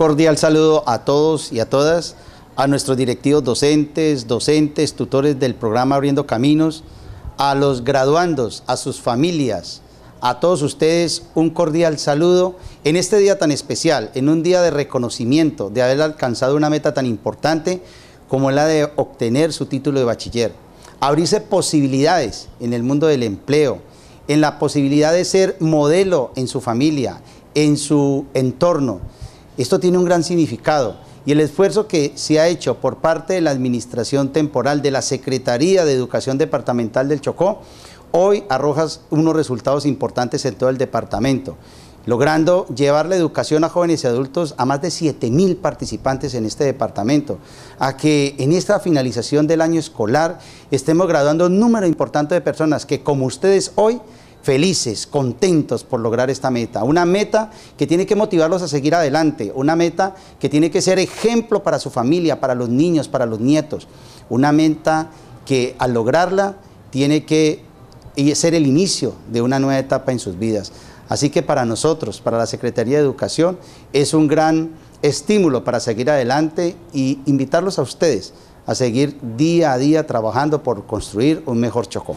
cordial saludo a todos y a todas, a nuestros directivos docentes, docentes, tutores del programa Abriendo Caminos, a los graduandos, a sus familias, a todos ustedes un cordial saludo en este día tan especial, en un día de reconocimiento de haber alcanzado una meta tan importante como la de obtener su título de bachiller, abrirse posibilidades en el mundo del empleo, en la posibilidad de ser modelo en su familia, en su entorno, esto tiene un gran significado y el esfuerzo que se ha hecho por parte de la Administración Temporal de la Secretaría de Educación Departamental del Chocó hoy arroja unos resultados importantes en todo el departamento logrando llevar la educación a jóvenes y adultos a más de 7.000 participantes en este departamento, a que en esta finalización del año escolar estemos graduando un número importante de personas que como ustedes hoy felices, contentos por lograr esta meta. Una meta que tiene que motivarlos a seguir adelante, una meta que tiene que ser ejemplo para su familia, para los niños, para los nietos. Una meta que al lograrla tiene que ser el inicio de una nueva etapa en sus vidas. Así que para nosotros, para la Secretaría de Educación, es un gran estímulo para seguir adelante y invitarlos a ustedes a seguir día a día trabajando por construir un mejor Chocó.